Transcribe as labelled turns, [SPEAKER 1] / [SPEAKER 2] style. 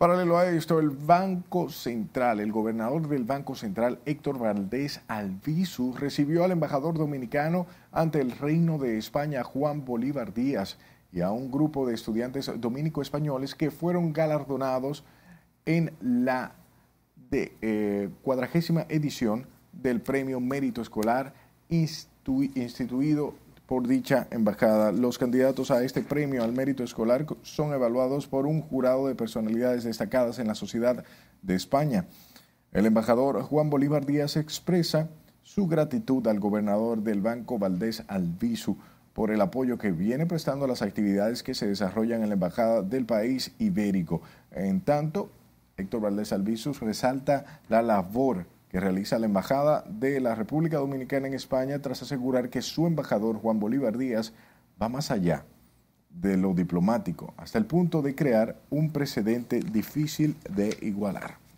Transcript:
[SPEAKER 1] Paralelo a esto, el Banco Central, el gobernador del Banco Central, Héctor Valdés Albizu, recibió al embajador dominicano ante el Reino de España, Juan Bolívar Díaz, y a un grupo de estudiantes dominico-españoles que fueron galardonados en la de, eh, cuadragésima edición del Premio Mérito Escolar instituido por dicha embajada. Los candidatos a este premio al mérito escolar son evaluados por un jurado de personalidades destacadas en la sociedad de España. El embajador Juan Bolívar Díaz expresa su gratitud al gobernador del Banco Valdés Albizu por el apoyo que viene prestando a las actividades que se desarrollan en la embajada del país ibérico. En tanto, Héctor Valdés Albizu resalta la labor que realiza la Embajada de la República Dominicana en España tras asegurar que su embajador Juan Bolívar Díaz va más allá de lo diplomático, hasta el punto de crear un precedente difícil de igualar.